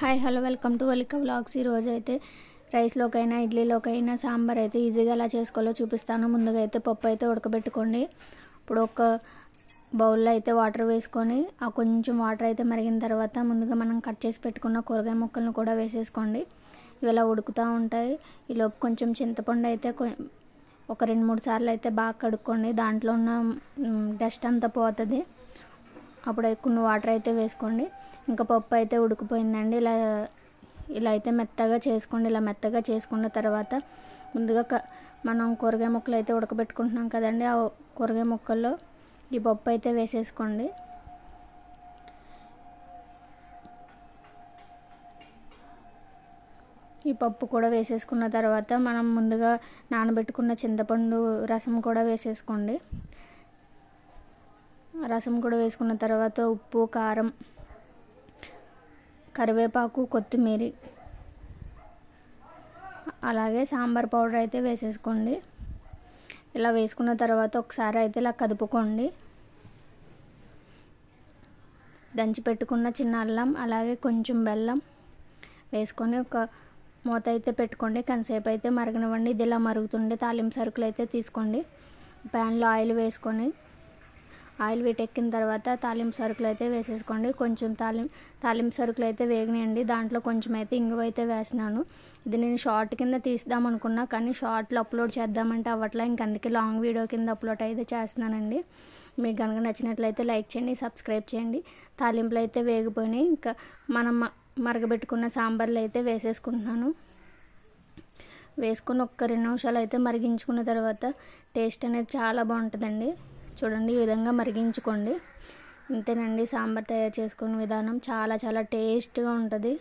hi hello welcome to Valika vlogs ఈరోజు అయితే రైస్లోకైనా ఇడ్లీలోకైనా సాంబార్ అయితే ఈజీగా ఎలా చేసుకోవాలో చూపిస్తాను ముందుగా అయితే పప్పు అయితే ఉడకబెట్టుకోండి ఇప్పుడు ఒక బౌల్లో అయితే వాటర్ వేసుకొని ఆ కొంచెం వాటర్ అయితే మరిగిన తర్వాత ముందుగా మనం కట్ చేసి పెట్టుకున్న కూరగాయ ముక్కలను కూడా వేసేసుకోండి ఇవలా ఉడుకుతూ ఉంటాయి ఈలోపు కొంచెం చింతపండు అయితే ఒక రెండు మూడు సార్లు అయితే బాగా కడుక్కోండి దాంట్లో ఉన్న డస్ట్ అంతా పోతుంది అప్పుడు కొన్ని వాటర్ అయితే వేసుకోండి ఇంకా పప్పు అయితే ఉడికిపోయిందండి ఇలా ఇలా అయితే మెత్తగా చేసుకోండి ఇలా మెత్తగా చేసుకున్న తర్వాత ముందుగా మనం కూరగాయ ముక్కలు అయితే ఉడకబెట్టుకుంటున్నాం కదండి ఆ కూరగాయ ముక్కల్లో ఈ పప్పు అయితే వేసేసుకోండి ఈ పప్పు కూడా వేసేసుకున్న తర్వాత మనం ముందుగా నానబెట్టుకున్న చింతపండు రసం కూడా వేసేసుకోండి రసం కూడా వేసుకున్న తర్వాత ఉప్పు కారం కరివేపాకు కొత్తిమీర అలాగే సాంబార్ పౌడర్ అయితే వేసేసుకోండి ఇలా వేసుకున్న తర్వాత ఒకసారి అయితే ఇలా కదుపుకోండి దంచి పెట్టుకున్న చిన్న అల్లం అలాగే కొంచెం బెల్లం వేసుకొని ఒక మూత అయితే పెట్టుకోండి కొంతసేపు అయితే మరగనివ్వండి ఇది ఇలా మరుగుతుండే తాలింపు సరుకులు అయితే తీసుకోండి ప్యాన్లో ఆయిల్ వేసుకొని ఆయిల్ వీట్ ఎక్కిన తర్వాత తాలింపు సరుకులు అయితే వేసేసుకోండి కొంచెం తాలిం తాలింపు సరుకులు అయితే వేగినాయండి దాంట్లో కొంచెం అయితే ఇంగువ అయితే వేసినాను ఇది నేను షార్ట్ కింద తీద్దాం అనుకున్నా కానీ షార్ట్లో అప్లోడ్ చేద్దామంటే అవ్వట్లే ఇంకందుకే అందుకే లాంగ్ వీడియో కింద అప్లోడ్ అయితే చేస్తున్నానండి మీకు కనుక నచ్చినట్లయితే లైక్ చేయండి సబ్స్క్రైబ్ చేయండి తాలింపులు అయితే వేగిపోయినాయి ఇంకా మనం మరగబెట్టుకున్న సాంబార్లు అయితే వేసేసుకుంటున్నాను వేసుకుని ఒక్క రెండు నిమిషాలు అయితే మరిగించుకున్న తర్వాత టేస్ట్ అనేది చాలా బాగుంటుందండి చూడండి ఈ విధంగా మరిగించుకోండి అంతేనండి సాంబార్ తయారు చేసుకునే విధానం చాలా చాలా టేస్ట్గా ఉంటుంది